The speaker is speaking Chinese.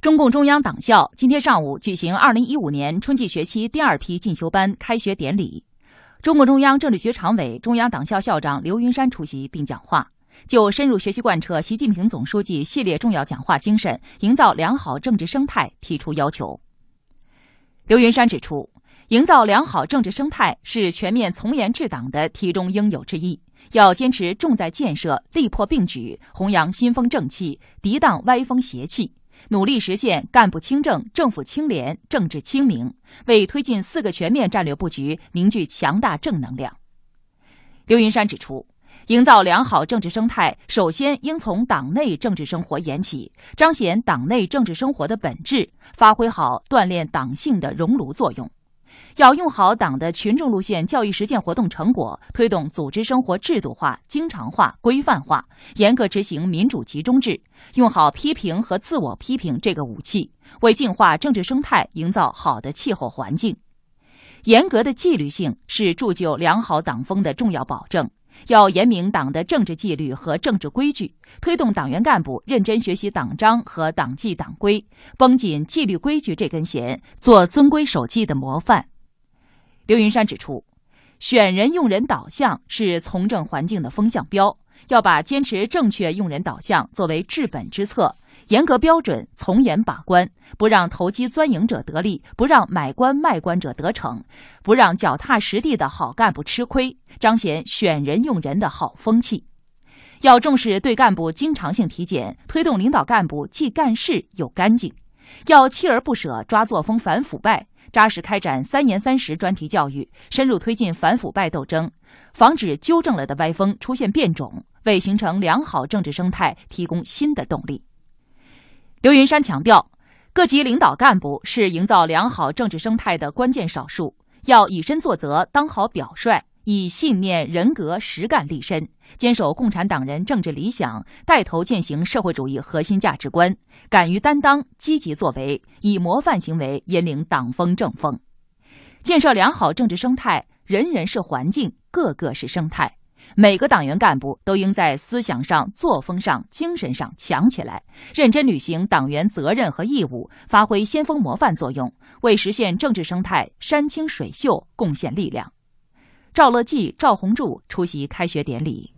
中共中央党校今天上午举行二零一五年春季学期第二批进修班开学典礼，中共中央政治局常委、中央党校校长刘云山出席并讲话，就深入学习贯彻习近平总书记系列重要讲话精神，营造良好政治生态提出要求。刘云山指出，营造良好政治生态是全面从严治党的题中应有之义，要坚持重在建设、力破并举，弘扬新风正气，涤荡歪风邪气。努力实现干部清正、政府清廉、政治清明，为推进“四个全面”战略布局凝聚强大正能量。刘云山指出，营造良好政治生态，首先应从党内政治生活严起，彰显党内政治生活的本质，发挥好锻炼党性的熔炉作用。要用好党的群众路线教育实践活动成果，推动组织生活制度化、经常化、规范化，严格执行民主集中制，用好批评和自我批评这个武器，为净化政治生态营造好的气候环境。严格的纪律性是铸就良好党风的重要保证。要严明党的政治纪律和政治规矩，推动党员干部认真学习党章和党纪党规，绷紧纪律规矩这根弦，做遵规守纪的模范。刘云山指出，选人用人导向是从政环境的风向标，要把坚持正确用人导向作为治本之策。严格标准，从严把关，不让投机钻营者得利，不让买官卖官者得逞，不让脚踏实地的好干部吃亏，彰显选人用人的好风气。要重视对干部经常性体检，推动领导干部既干事又干净。要锲而不舍抓作风反腐败，扎实开展“三严三实”专题教育，深入推进反腐败斗争，防止纠正了的歪风出现变种，为形成良好政治生态提供新的动力。刘云山强调，各级领导干部是营造良好政治生态的关键少数，要以身作则，当好表率，以信念、人格、实干立身，坚守共产党人政治理想，带头践行社会主义核心价值观，敢于担当，积极作为，以模范行为引领党风政风。建设良好政治生态，人人是环境，个个是生态。每个党员干部都应在思想上、作风上、精神上强起来，认真履行党员责任和义务，发挥先锋模范作用，为实现政治生态山清水秀贡献力量。赵乐际、赵宏祝出席开学典礼。